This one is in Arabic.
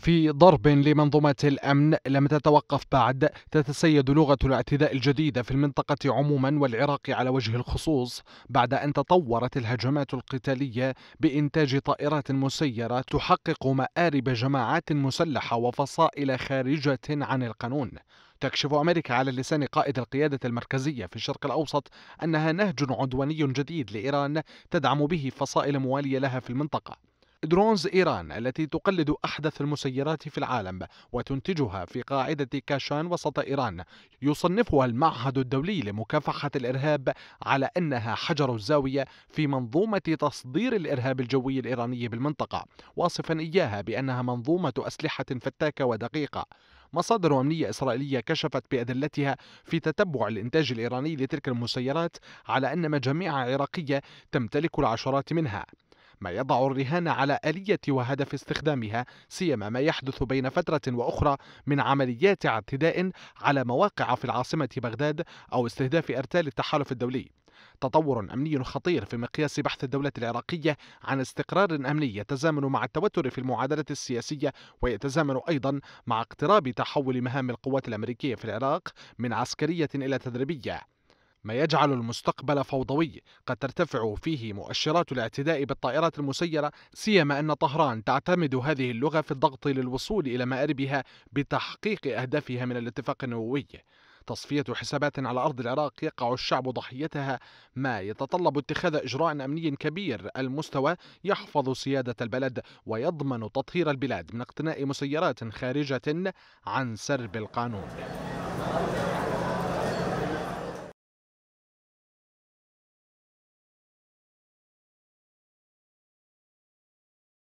في ضرب لمنظومة الأمن لم تتوقف بعد تتسيد لغة الاعتداء الجديدة في المنطقة عموما والعراق على وجه الخصوص بعد أن تطورت الهجمات القتالية بإنتاج طائرات مسيرة تحقق مآرب جماعات مسلحة وفصائل خارجة عن القانون تكشف أمريكا على لسان قائد القيادة المركزية في الشرق الأوسط أنها نهج عدواني جديد لإيران تدعم به فصائل موالية لها في المنطقة درونز إيران التي تقلد أحدث المسيرات في العالم وتنتجها في قاعدة كاشان وسط إيران يصنفها المعهد الدولي لمكافحة الإرهاب على أنها حجر الزاوية في منظومة تصدير الإرهاب الجوي الإيراني بالمنطقة واصفا إياها بأنها منظومة أسلحة فتاكة ودقيقة مصادر أمنية إسرائيلية كشفت بأدلتها في تتبع الإنتاج الإيراني لتلك المسيرات على أن مجاميع عراقية تمتلك العشرات منها ما يضع الرهان على آلية وهدف استخدامها سيما ما يحدث بين فترة وأخرى من عمليات اعتداء على مواقع في العاصمة بغداد أو استهداف أرتال التحالف الدولي تطور أمني خطير في مقياس بحث الدولة العراقية عن استقرار أمني يتزامن مع التوتر في المعادلة السياسية ويتزامن أيضا مع اقتراب تحول مهام القوات الأمريكية في العراق من عسكرية إلى تدريبية ما يجعل المستقبل فوضوي قد ترتفع فيه مؤشرات الاعتداء بالطائرات المسيرة سيما أن طهران تعتمد هذه اللغة في الضغط للوصول إلى مآربها بتحقيق أهدافها من الاتفاق النووي تصفية حسابات على أرض العراق يقع الشعب ضحيتها ما يتطلب اتخاذ إجراء أمني كبير المستوى يحفظ سيادة البلد ويضمن تطهير البلاد من اقتناء مسيرات خارجة عن سرب القانون